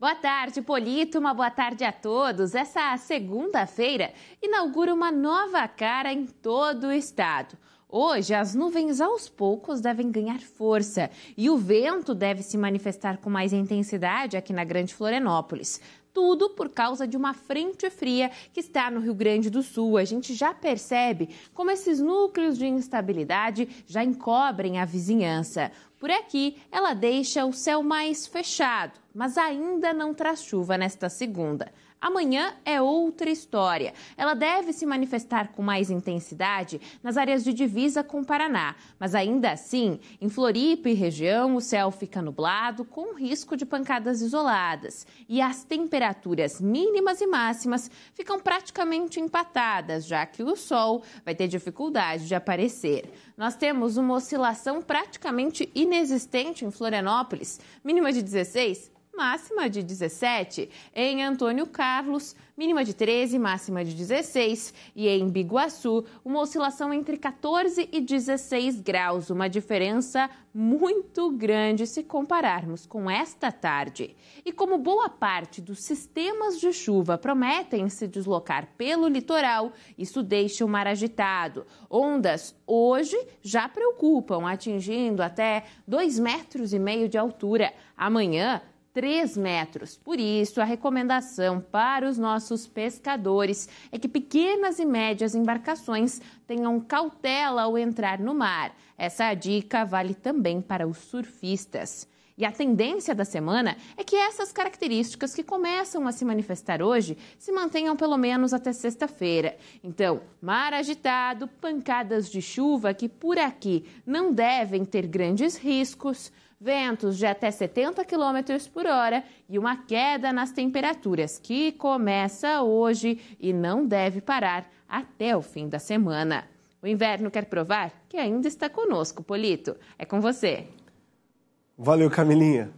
Boa tarde, Polito. Uma boa tarde a todos. Essa segunda-feira inaugura uma nova cara em todo o estado. Hoje, as nuvens aos poucos devem ganhar força e o vento deve se manifestar com mais intensidade aqui na Grande Florianópolis tudo por causa de uma frente fria que está no Rio Grande do Sul. A gente já percebe como esses núcleos de instabilidade já encobrem a vizinhança. Por aqui, ela deixa o céu mais fechado, mas ainda não traz chuva nesta segunda. Amanhã é outra história. Ela deve se manifestar com mais intensidade nas áreas de divisa com o Paraná, mas ainda assim, em Floripa e região, o céu fica nublado com risco de pancadas isoladas e as temperaturas mínimas e máximas ficam praticamente empatadas, já que o sol vai ter dificuldade de aparecer. Nós temos uma oscilação praticamente inexistente em Florianópolis, mínima de 16 máxima de 17, em Antônio Carlos, mínima de 13, máxima de 16, e em Biguaçu, uma oscilação entre 14 e 16 graus, uma diferença muito grande se compararmos com esta tarde. E como boa parte dos sistemas de chuva prometem se deslocar pelo litoral, isso deixa o mar agitado. Ondas hoje já preocupam, atingindo até 2,5 metros de altura. Amanhã, 3 metros. Por isso, a recomendação para os nossos pescadores é que pequenas e médias embarcações tenham cautela ao entrar no mar. Essa dica vale também para os surfistas. E a tendência da semana é que essas características que começam a se manifestar hoje se mantenham pelo menos até sexta-feira. Então, mar agitado, pancadas de chuva que por aqui não devem ter grandes riscos ventos de até 70 km por hora e uma queda nas temperaturas que começa hoje e não deve parar até o fim da semana. O inverno quer provar que ainda está conosco, Polito. É com você. Valeu, Camilinha.